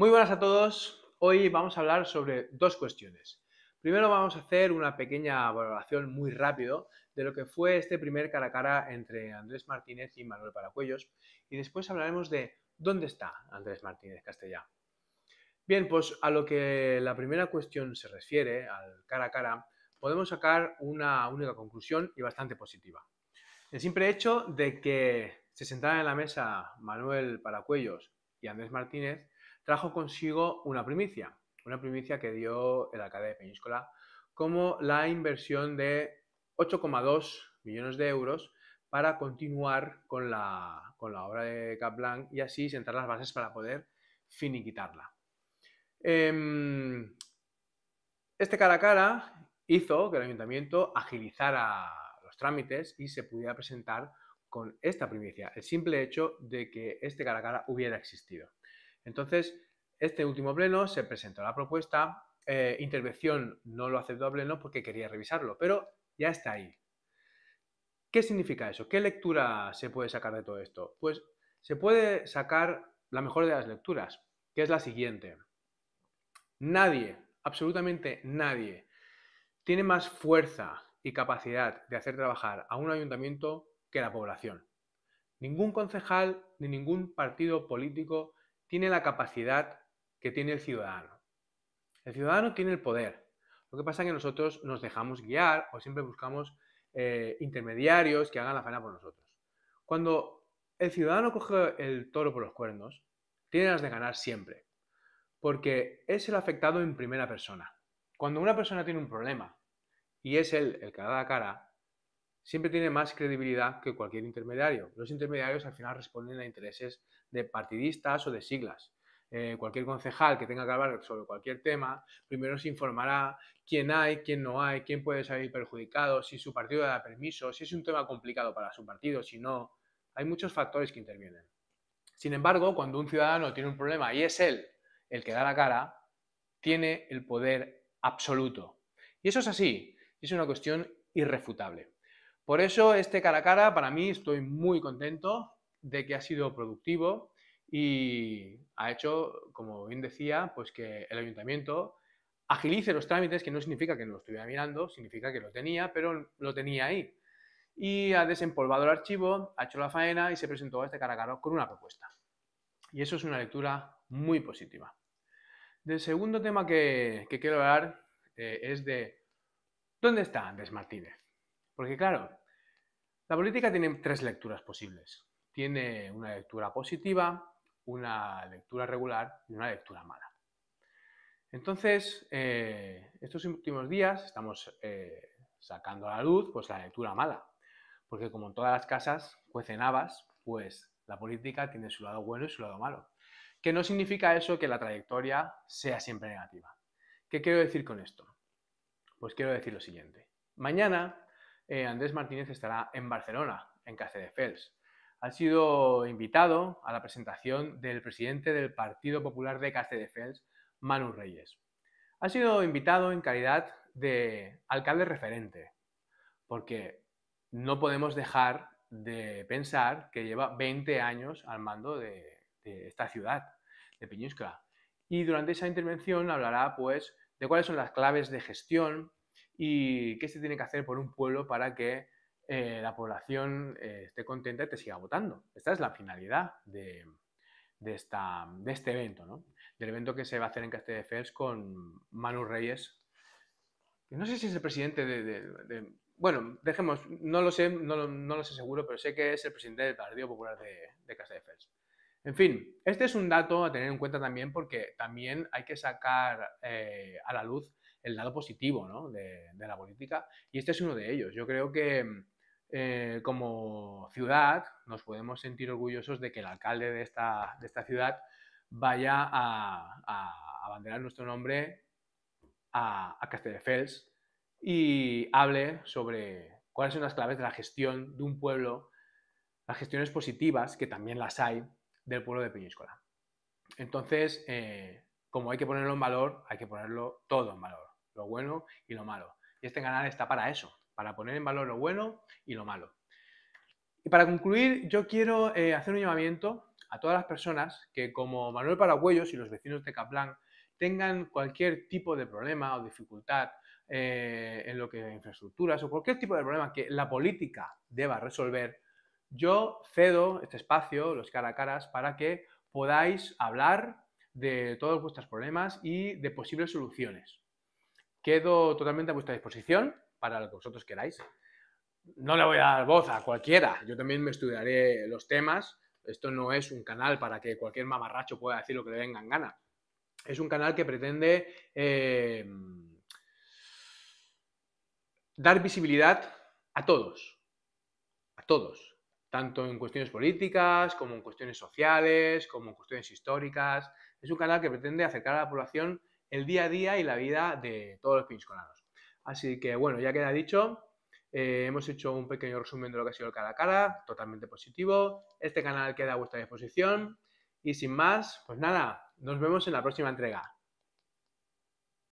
Muy buenas a todos. Hoy vamos a hablar sobre dos cuestiones. Primero vamos a hacer una pequeña valoración muy rápido de lo que fue este primer cara a cara entre Andrés Martínez y Manuel Paracuellos y después hablaremos de dónde está Andrés Martínez Castellá. Bien, pues a lo que la primera cuestión se refiere, al cara a cara, podemos sacar una única conclusión y bastante positiva. El simple hecho de que se sentaran en la mesa Manuel Paracuellos y Andrés Martínez trajo consigo una primicia, una primicia que dio el alcalde de Peñíscola, como la inversión de 8,2 millones de euros para continuar con la, obra de Caplan y así sentar las bases para poder finiquitarla. Em, este cara a cara hizo que el ayuntamiento agilizara los trámites y se pudiera presentar con esta primicia, el simple hecho de que este cara a cara hubiera existido. Entonces, este último pleno se presentó la propuesta, eh, intervención no lo aceptó a pleno porque quería revisarlo, pero ya está ahí. ¿Qué significa eso? ¿Qué lectura se puede sacar de todo esto? Pues se puede sacar la mejor de las lecturas, que es la siguiente. Nadie, absolutamente nadie, tiene más fuerza y capacidad de hacer trabajar a un ayuntamiento que la población. Ningún concejal ni ningún partido político tiene la capacidad que tiene el ciudadano. El ciudadano tiene el poder. Lo que pasa es que nosotros nos dejamos guiar o siempre buscamos eh, intermediarios que hagan la faena por nosotros. Cuando el ciudadano coge el toro por los cuernos, tiene las de ganar siempre, porque es el afectado en primera persona. Cuando una persona tiene un problema y es él el que da la cara, siempre tiene más credibilidad que cualquier intermediario. Los intermediarios al final responden a intereses de partidistas o de siglas. Eh, cualquier concejal que tenga que hablar sobre cualquier tema, primero se informará quién hay, quién no hay, quién puede salir perjudicado, si su partido da permiso, si es un tema complicado para su partido, si no. Hay muchos factores que intervienen. Sin embargo, cuando un ciudadano tiene un problema y es él el que da la cara, tiene el poder absoluto. Y eso es así, es una cuestión irrefutable. Por eso este cara a cara para mí estoy muy contento de que ha sido productivo y ha hecho, como bien decía, pues que el ayuntamiento agilice los trámites, que no significa que no lo estuviera mirando, significa que lo tenía, pero lo tenía ahí. Y ha desempolvado el archivo, ha hecho la faena y se presentó a este cara a cara con una propuesta. Y eso es una lectura muy positiva. Del segundo tema que, quiero hablar eh, es de ¿dónde está Andrés Martínez? Porque claro, la política tiene tres lecturas posibles. Tiene una lectura positiva, una lectura regular y una lectura mala. Entonces, eh, estos últimos días estamos eh, sacando a la luz pues, la lectura mala, porque como en todas las casas cuecen habas, pues la política tiene su lado bueno y su lado malo. Que no significa eso que la trayectoria sea siempre negativa. ¿Qué quiero decir con esto? Pues quiero decir lo siguiente. Mañana eh, Andrés Martínez estará en Barcelona, en Castelldefels. Ha sido invitado a la presentación del presidente del Partido Popular de Castelldefels, Manu Reyes. Ha sido invitado en calidad de alcalde referente, porque no podemos dejar de pensar que lleva 20 años al mando de, esta ciudad, de Piñusca. Y durante esa intervención hablará pues, de cuáles son las claves de gestión y qué se tiene que hacer por un pueblo para que eh, la población eh, esté contenta y te siga votando. Esta es la finalidad de, esta, de este evento, ¿no? Del evento que se va a hacer en Castelldefels con Manu Reyes. No sé si es el presidente de... bueno, dejemos, no lo sé, no lo, no sé seguro, pero sé que es el presidente del Partido Popular de, Castelldefels. En fin, este es un dato a tener en cuenta también porque también hay que sacar eh, a la luz el lado positivo de, la política y este es uno de ellos. Yo creo que mm, eh, como ciudad nos podemos sentir orgullosos de que el alcalde de esta, ciudad vaya a, abanderar nuestro nombre a, a Castelldefels y hable sobre cuáles son las claves de la gestión de un pueblo, las gestiones positivas, que también las hay, del pueblo de Peñíscola. Entonces, eh, como hay que ponerlo en valor, hay que ponerlo todo en valor lo bueno y lo malo. Y este canal está para eso, para poner en valor lo bueno y lo malo. Y para concluir, yo quiero eh, hacer un llamamiento a todas las personas que, como Manuel Paragüellos y los vecinos de Caplan, tengan cualquier tipo de problema o dificultad eh, en lo que a infraestructuras o cualquier tipo de problema que la política deba resolver, yo cedo este espacio, los cara a caras, para que podáis hablar de todos vuestros problemas y de posibles soluciones quedo totalmente a vuestra disposición para lo que vosotros queráis. No le voy a dar voz a cualquiera, yo también me estudiaré los temas. Esto no es un canal para que cualquier mamarracho pueda decir lo que le vengan gana. Es un canal que pretende eh, dar visibilidad a todos, a todos, tanto en cuestiones políticas como en cuestiones sociales, como en cuestiones históricas. Es un canal que pretende acercar a la población el día a día y la vida de todos los pinchcolanos. Así que bueno, ya queda dicho, eh, hemos hecho un pequeño resumen de lo que ha sido el cara a cara, totalmente positivo. Este canal queda a vuestra disposición. Y sin más, pues nada, nos vemos en la próxima entrega.